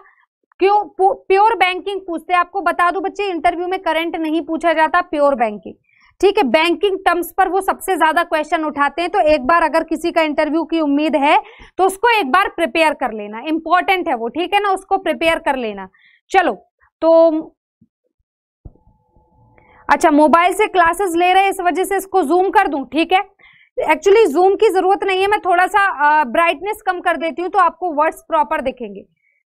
क्यों प्योर बैंकिंग पूछते आपको बता दूं बच्चे इंटरव्यू में करंट नहीं पूछा जाता प्योर बैंकिंग ठीक है बैंकिंग टर्म्स पर वो सबसे ज्यादा क्वेश्चन उठाते हैं तो एक बार अगर किसी का इंटरव्यू की उम्मीद है तो उसको एक बार प्रिपेयर कर लेना इंपॉर्टेंट है वो ठीक है ना उसको प्रिपेयर कर लेना चलो तो अच्छा मोबाइल से क्लासेस ले रहे हैं इस वजह से इसको जूम कर दूं ठीक है एक्चुअली जूम की जरूरत नहीं है मैं थोड़ा सा ब्राइटनेस कम कर देती हूँ तो आपको वर्ड्स प्रॉपर दिखेंगे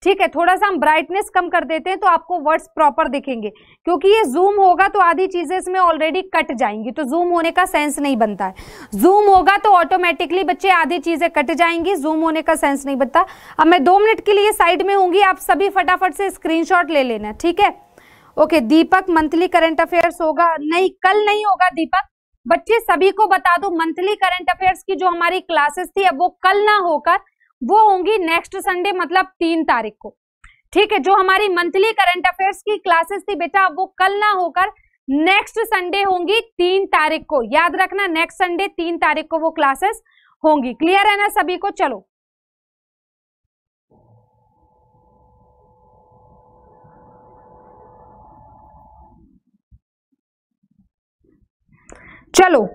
ठीक है थोड़ा सा हम ब्राइटनेस कम कर देते हैं तो आपको वर्ड्स प्रॉपर दिखेंगे क्योंकि ये जूम होगा तो आधी चीज़ें इसमें ऑलरेडी कट जाएंगी तो जूम होने का सेंस नहीं बनता है जूम होगा तो ऑटोमेटिकली बच्चे आधी चीज़ें कट जाएंगी जूम होने का सेंस नहीं बनता अब मैं दो मिनट के लिए साइड में होंगी आप सभी फटाफट से स्क्रीन ले लेना ठीक है okay Deepak monthly current affairs होगा नहीं कल नहीं होगा दीपक बच्चे सभी को बता दो मंथली करंट अफेयर्स की जो हमारी क्लासेस थी अब वो कल ना होकर वो होंगी नेक्स्ट संडे मतलब तीन तारीख को ठीक है जो हमारी मंथली करंट अफेयर्स की क्लासेस थी बेटा अब वो कल ना होकर नेक्स्ट संडे होंगी तीन तारीख को याद रखना नेक्स्ट संडे तीन तारीख को वो क्लासेस होंगी क्लियर है ना सभी को चलो चलो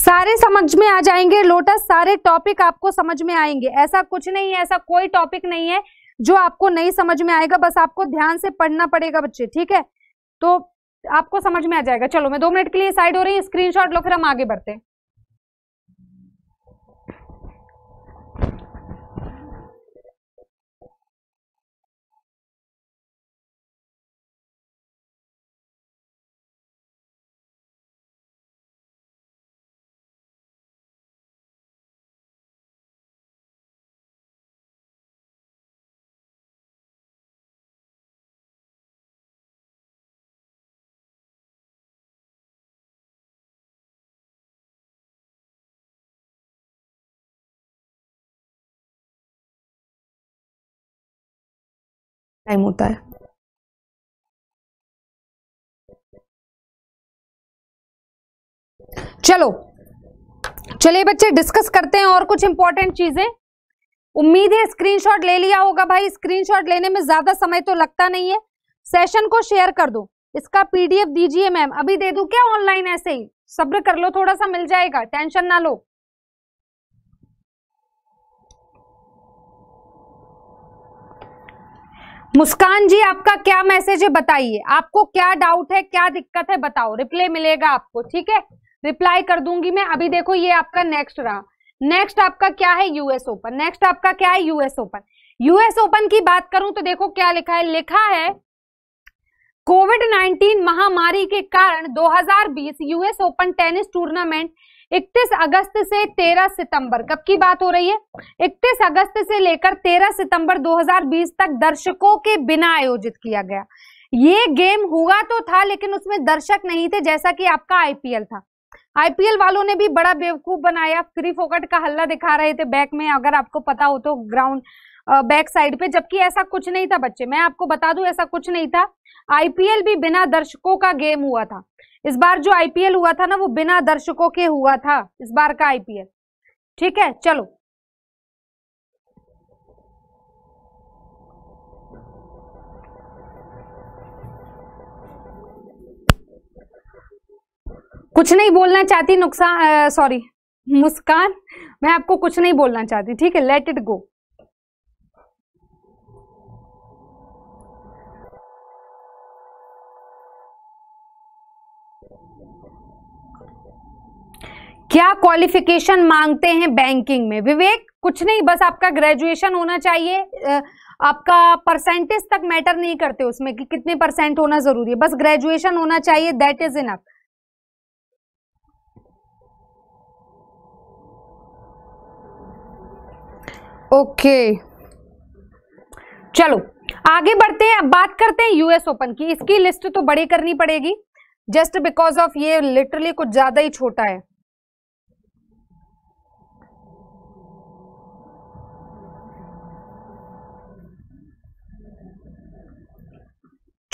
सारे समझ में आ जाएंगे लोटस सारे टॉपिक आपको समझ में आएंगे ऐसा कुछ नहीं है ऐसा कोई टॉपिक नहीं है जो आपको नहीं समझ में आएगा बस आपको ध्यान से पढ़ना पड़ेगा बच्चे ठीक है तो आपको समझ में आ जाएगा चलो मैं दो मिनट के लिए साइड हो रही हूँ स्क्रीनशॉट लो फिर हम आगे बढ़ते हैं टाइम होता है चलो चलिए बच्चे डिस्कस करते हैं और कुछ इंपॉर्टेंट चीजें उम्मीद है स्क्रीनशॉट ले लिया होगा भाई स्क्रीनशॉट लेने में ज्यादा समय तो लगता नहीं है सेशन को शेयर कर दो इसका पीडीएफ दीजिए मैम अभी दे दू क्या ऑनलाइन ऐसे ही सब्र कर लो थोड़ा सा मिल जाएगा टेंशन ना लो मुस्कान जी आपका क्या मैसेज है बताइए आपको क्या डाउट है क्या दिक्कत है बताओ रिप्लाई मिलेगा आपको ठीक है रिप्लाई कर दूंगी मैं अभी देखो ये आपका नेक्स्ट रहा नेक्स्ट आपका क्या है यूएस ओपन नेक्स्ट आपका क्या है यूएस ओपन यूएस ओपन की बात करूं तो देखो क्या लिखा है लिखा है कोविड 19 महामारी के कारण 2020 यूएस ओपन टेनिस टूर्नामेंट इकतीस अगस्त से तेरह सितंबर कब की बात हो रही है इकतीस अगस्त से लेकर तेरह सितंबर 2020 तक दर्शकों के बिना आयोजित किया गया ये गेम हुआ तो था लेकिन उसमें दर्शक नहीं थे जैसा कि आपका आईपीएल था आईपीएल वालों ने भी बड़ा बेवकूफ बनाया फ्री फोकट का हल्ला दिखा रहे थे बैक में अगर आपको पता हो तो ग्राउंड बैक साइड पे जबकि ऐसा कुछ नहीं था बच्चे मैं आपको बता दू ऐसा कुछ नहीं था आईपीएल भी बिना दर्शकों का गेम हुआ था इस बार जो आईपीएल हुआ था ना वो बिना दर्शकों के हुआ था इस बार का आईपीएल ठीक है चलो कुछ नहीं बोलना चाहती नुकसान सॉरी मुस्कान मैं आपको कुछ नहीं बोलना चाहती ठीक है लेट इट गो क्या क्वालिफिकेशन मांगते हैं बैंकिंग में विवेक कुछ नहीं बस आपका ग्रेजुएशन होना चाहिए आपका परसेंटेज तक मैटर नहीं करते उसमें कि कितने परसेंट होना जरूरी है बस ग्रेजुएशन होना चाहिए दैट इज इनफ ओके चलो आगे बढ़ते हैं अब बात करते हैं यूएस ओपन की इसकी लिस्ट तो बड़ी करनी पड़ेगी जस्ट बिकॉज ऑफ ये लिटरली कुछ ज्यादा ही छोटा है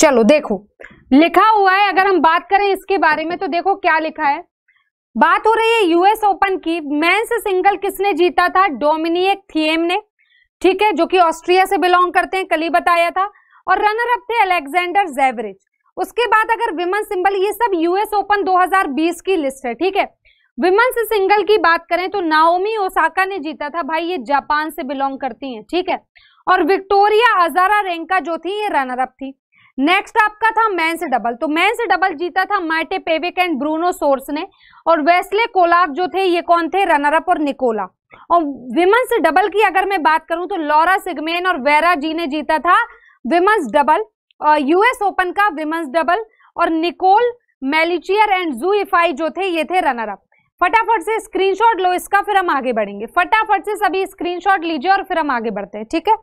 चलो देखो लिखा हुआ है अगर हम बात करें इसके बारे में तो देखो क्या लिखा है बात हो रही है यूएस ओपन की मैं सिंगल किसने जीता था डोमिनिक थिएम ने ठीक है जो कि ऑस्ट्रिया से बिलोंग करते हैं कली बताया था और रनर अप थे अलेक्जेंडर जेवरेज उसके बाद अगर विमेन सिंबल ये सब यूएस ओपन 2020 की लिस्ट है ठीक है विमेन्स सिंगल की बात करें तो नाओमी ओसाका ने जीता था भाई ये जापान से बिलोंग करती हैं ठीक है और विक्टोरिया अजारा रेंका जो थी ये रनर अप थी नेक्स्ट आपका था मैं से डबल तो मैं से डबल जीता था Mate Pavic and Bruno Soares ने और वेस्ले कोलाब जो थे ये कौन थे रनरअप और निकोला और विमेंस डबल की अगर मैं बात करूं तो लॉरा सिगमेन और वेरा जी ने जीता था विमेंस डबल यूएस ओपन का विमेंस डबल और Nicole Melichar and Xu Yifan जो थे ये थे रनरअप फटाफट से स्क्रीनशॉट लो इसका फिर हम आगे बढ़ेंगे फटाफट से सभी स्क्रीनशॉट लीजिए और फिर हम आगे बढ़ते हैं ठीक है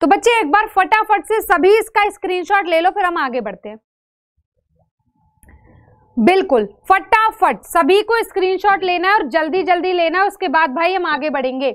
तो बच्चे एक बार फटाफट से सभी इसका स्क्रीनशॉट ले लो फिर हम आगे बढ़ते हैं बिल्कुल फटाफट सभी को स्क्रीनशॉट लेना है और जल्दी जल्दी लेना है उसके बाद भाई हम आगे बढ़ेंगे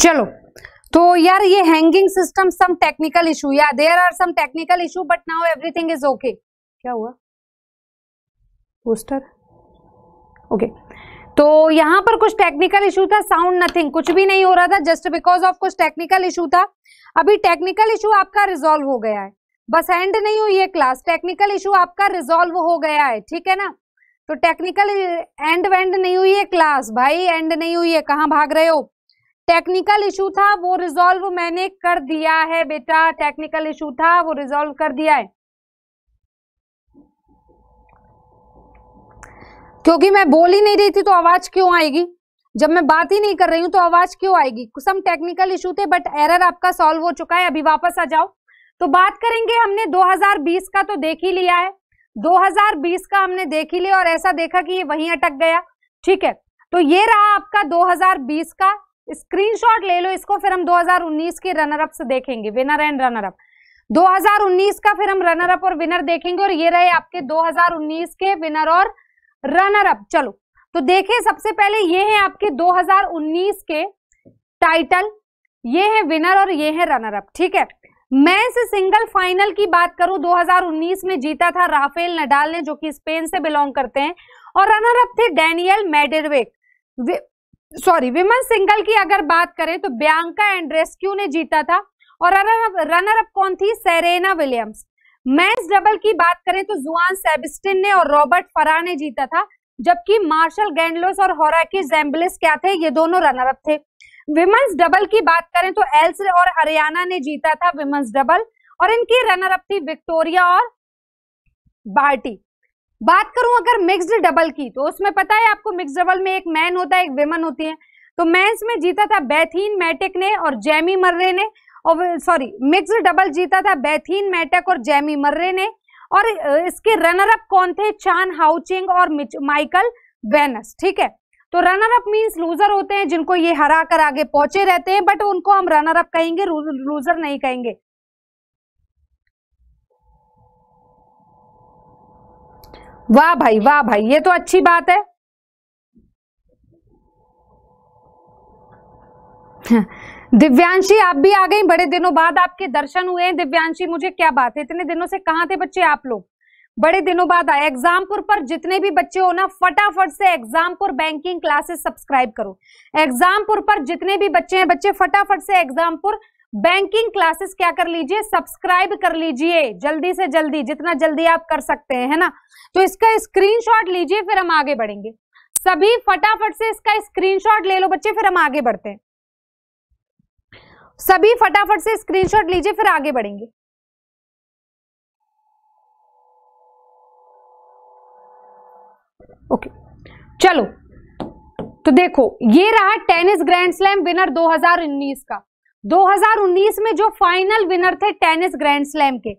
चलो तो यार ये hanging system some technical issue या there are some technical issue but now everything is okay क्या हुआ पोस्टर ओके okay. तो यहाँ पर कुछ टेक्निकल इशू था साउंड नथिंग कुछ भी नहीं हो रहा था जस्ट बिकॉज ऑफ कुछ टेक्निकल इशू था अभी टेक्निकल इशू आपका रिजोल्व हो गया है बस एंड नहीं हुई है क्लास टेक्निकल इशू आपका रिजोल्व हो गया है ठीक है ना तो टेक्निकल एंड वेंड नहीं हुई है क्लास भाई एंड नहीं हुई है कहाँ भाग रहे हो टेक्निकल इशू था वो रिजोल्व मैंने कर दिया है बेटा टेक्निकल इशू था वो रिजोल्व कर दिया है क्योंकि मैं बोल ही नहीं रही थी तो आवाज क्यों आएगी जब मैं बात ही नहीं कर रही हूं तो आवाज क्यों आएगी कुछ सम टेक्निकल इशू थे बट एरर आपका सॉल्व हो चुका है अभी वापस आ जाओ तो बात करेंगे हमने 2020 का तो देख ही लिया है 2020 का हमने देख ही लिया और ऐसा देखा कि ये वहीं अटक गया ठीक है तो ये रहा आपका 2020 का स्क्रीनशॉट ले लो इसको फिर हम 2019 के रनर अप से देखेंगे विनर एंड रनर अप 2019 का फिर हम रनर अप और विनर देखेंगे और ये रहे आपके 2019 के विनर और रनर अप चलो तो देखिए सबसे पहले ये है आपके 2019 के टाइटल ये है विनर और ये है रनर अप ठीक है मैं से सिंगल फाइनल की बात करूं 2019 में जीता था राफेल नडाल ने जो कि स्पेन से बिलोंग करते हैं और रनर अप थे Daniel Medvedev sorry women single की अगर बात करें तो बियांका एंड्रेस्क्यू ने जीता था और रनर अप कौन थी सेरेना विलियम्स मेंस डबल की बात करें तो जुआन सेबिस्टिन ने और रॉबर्ट फरा ने जीता था जबकि मार्शल गैंडलोस और होराकी जेम्बलिस क्या थे ये दोनों रनर अप थे विमेंस डबल की बात करें तो एल्स और हरियाणा ने जीता था विमेंस डबल और इनकी रनर अप थी विक्टोरिया और बार्टी बात करूं अगर मिक्स्ड डबल की तो उसमें पता है आपको मिक्स्ड डबल में एक मैन होता है एक वेमन होती है तो मैंस में जीता था बैथीन मैटिक ने और जैमी मर्रे ने और सॉरी मिक्स डबल जीता था बैथीन मैटिक और जैमी मर्रे ने और इसके रनर अप कौन थे चान हाउचिंग और माइकल वेनस ठीक है तो रनर अप मींस लूजर होते हैं जिनको ये हरा कर आगे पहुंचे रहते हैं बट उनको हम रनर अप कहेंगे लूजर नहीं कहेंगे वाह भाई वाह भाई ये तो अच्छी बात है हाँ, दिव्यांशी आप भी आ गई बड़े दिनों बाद आपके दर्शन हुए हैं दिव्यांशी मुझे क्या बात है इतने दिनों से कहाँ थे बच्चे आप लोग बड़े दिनों बाद आए एग्जामपुर पर जितने भी बच्चे हो ना फटाफट से एग्जामपुर बैंकिंग क्लासेस सब्सक्राइब करो एग्जामपुर पर जितने भी बच्चे हैं बच्चे फटाफट से एग्जामपुर बैंकिंग क्लासेस क्या कर लीजिए सब्सक्राइब कर लीजिए जल्दी से जल्दी जितना जल्दी आप कर सकते हैं है ना तो इसका स्क्रीनशॉट लीजिए फिर हम आगे बढ़ेंगे सभी फटाफट से इसका स्क्रीनशॉट ले लो बच्चे फिर हम आगे बढ़ते हैं सभी फटाफट से स्क्रीनशॉट लीजिए फिर आगे बढ़ेंगे ओके चलो तो देखो ये रहा टेनिस ग्रैंड स्लैम विनर 2019 का 2019 में जो फाइनल विनर थे टेनिस ग्रैंड स्लैम के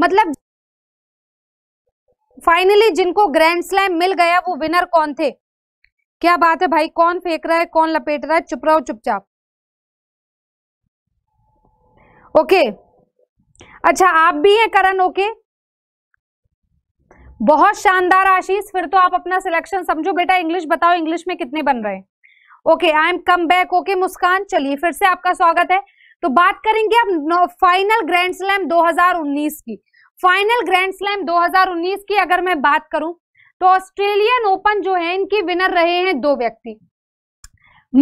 मतलब फाइनली जिनको ग्रैंड स्लैम मिल गया वो विनर कौन थे क्या बात है भाई कौन फेंक रहा है कौन लपेट रहा है चुप रहो चुपचाप ओके अच्छा आप भी हैं करण ओके बहुत शानदार आशीष फिर तो आप अपना सिलेक्शन समझो बेटा इंग्लिश बताओ इंग्लिश में कितने बन रहे हैं okay I am come back okay Muskan चलिए फिर से आपका स्वागत है तो बात करेंगे अब फाइनल ग्रैंड स्लैम 2019 की फाइनल ग्रैंड स्लैम 2019 की अगर मैं बात करूं तो ऑस्ट्रेलियन ओपन जो है इनके विनर रहे हैं दो व्यक्ति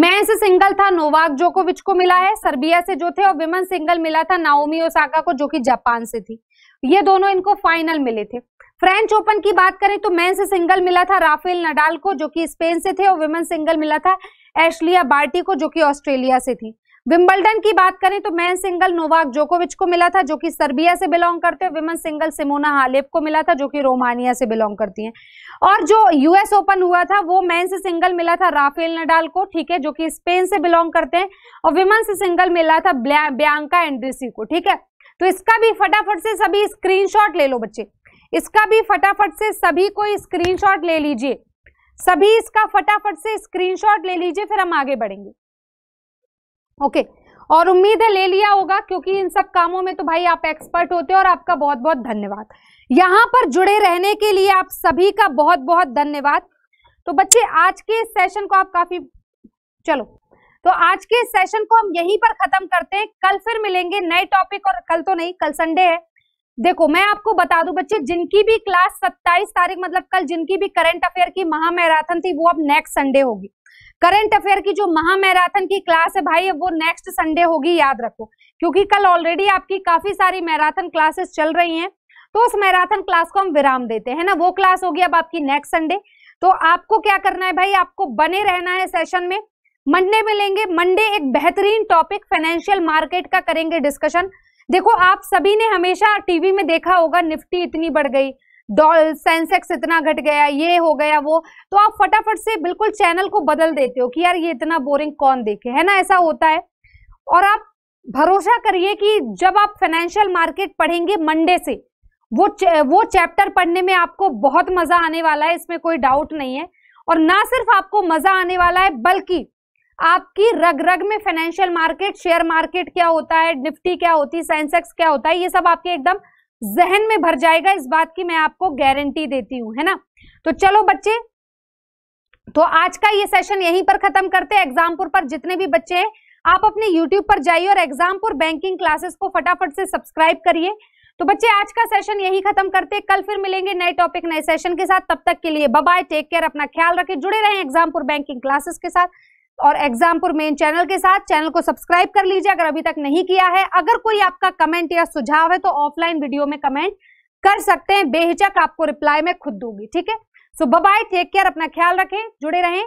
मैं से सिंगल था नोवाक जोकोविच को मिला है सर्बिया से जो थे और विमेन सिंगल मिला था नाओमी ओसाका को जो कि जापान से थी ये दोनों इनको फाइनल मिले थे फ्रेंच ओपन की बात करें तो मैन से सिंगल मिला था राफेल नडाल को जो कि स्पेन से थे और विमेन सिंगल मिला था एशलिया बार्टी को जो कि ऑस्ट्रेलिया से थी विम्बलडन की बात करें तो मैन सिंगल नोवाक जोकोविच को मिला था जो कि सर्बिया से बिलोंग करते हैं विमेन सिंगल सिमोना हालेप को मिला था जो कि रोमानिया से बिलोंग करती हैं और जो यूएस ओपन हुआ था वो मैन से सिंगल मिला था राफेल नडाल को ठीक है जो कि स्पेन से बिलोंग करते हैं और विमेन से सिंगल मिला था ब्यांका एंड्रेसी को ठीक है तो इसका भी फटाफट से सभी शॉट ले लो बच्चे इसका भी फटाफट से सभी कोई स्क्रीनशॉट ले लीजिए सभी इसका फटाफट से स्क्रीनशॉट ले लीजिए फिर हम आगे बढ़ेंगे ओके और उम्मीद है ले लिया होगा क्योंकि इन सब कामों में तो भाई आप एक्सपर्ट होते हो और आपका बहुत बहुत धन्यवाद यहां पर जुड़े रहने के लिए आप सभी का बहुत बहुत धन्यवाद तो बच्चे आज के इस सेशन को आप काफी चलो तो आज के सेशन को हम यहीं पर खत्म करते हैं कल फिर मिलेंगे नए टॉपिक और कल तो नहीं कल संडे है देखो मैं आपको बता दूं बच्चे जिनकी भी क्लास 27 तारीख मतलब कल जिनकी भी करंट अफेयर की महामैराथन थी वो अब नेक्स्ट संडे होगी करंट अफेयर की जो महामैराथन की क्लास है भाई वो नेक्स्ट संडे होगी याद रखो क्योंकि कल ऑलरेडी आपकी काफी सारी मैराथन क्लासेस चल रही हैं तो उस मैराथन क्लास को हम विराम देते हैं ना वो क्लास होगी अब आपकी नेक्स्ट संडे तो आपको क्या करना है भाई आपको बने रहना है सेशन में मंडे मिलेंगे मंडे एक बेहतरीन टॉपिक फाइनेंशियल मार्केट का करेंगे डिस्कशन देखो आप सभी ने हमेशा टीवी में देखा होगा निफ्टी इतनी बढ़ गई डॉल सेंसेक्स इतना घट गया ये हो गया वो तो आप फटाफट से बिल्कुल चैनल को बदल देते हो कि यार ये इतना बोरिंग कौन देखे है ना ऐसा होता है और आप भरोसा करिए कि जब आप फाइनेंशियल मार्केट पढ़ेंगे मंडे से वो वो चैप्टर पढ़ने में आपको बहुत मजा आने वाला है इसमें कोई डाउट नहीं है और ना सिर्फ आपको मजा आने वाला है बल्कि आपकी रग रग में फाइनेंशियल मार्केट शेयर मार्केट क्या होता है निफ्टी क्या होती है सेंसेक्स क्या होता है ये सब आपके एकदम जहन में भर जाएगा इस बात की मैं आपको गारंटी देती हूँ है ना तो चलो बच्चे तो आज का ये सेशन यहीं पर खत्म करते हैं एग्जामपुर पर जितने भी बच्चे हैं आप अपने यूट्यूब पर जाइए और एग्जामपुर बैंकिंग क्लासेस को फटाफट से सब्सक्राइब करिए तो बच्चे आज का सेशन यही खत्म करते हैं कल फिर मिलेंगे नए टॉपिक नए सेशन के साथ तब तक के लिए बाय टेक केयर अपना ख्याल रखें जुड़े रहें एग्जामपुर बैंकिंग क्लासेस के साथ और एग्जामपुर मेन चैनल के साथ चैनल को सब्सक्राइब कर लीजिए अगर अभी तक नहीं किया है अगर कोई आपका कमेंट या सुझाव है तो ऑफलाइन वीडियो में कमेंट कर सकते हैं बेहिचक आपको रिप्लाई में खुद दूंगी ठीक है सो बबाई टेक केयर अपना ख्याल रखें जुड़े रहें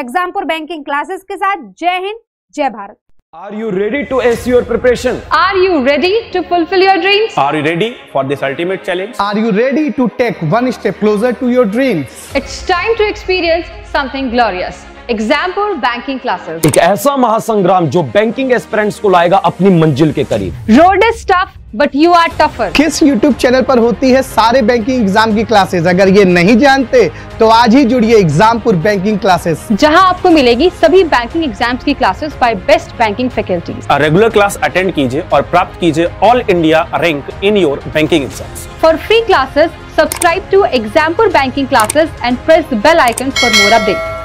एग्जामपुर बैंकिंग क्लासेस के साथ जय हिंद जय Bharat are you ready to ace your preparation are you ready to fulfil your dream are you ready for this ultimate challenge are you ready to take one step closer to your dream it's time to experience something glorious example banking classes एक ऐसा महासंग्राम जो बैंकिंग एक्सपेरेंट्स को लाएगा अपनी मंजिल के करीब road is tough but you are tougher किस यूट्यूब चैनल पर होती है सारे बैंकिंग एग्जाम की क्लासेस अगर ये नहीं जानते तो आज ही जुड़िए एग्जामपुर बैंकिंग क्लासेस जहां आपको मिलेगी सभी बैंकिंग एग्जाम्स की classes by best banking faculties regular class attend कीजिए और प्राप्त कीजिए all India rank in your banking exam for free classes subscribe to Exampur banking classes and press bell icon for more update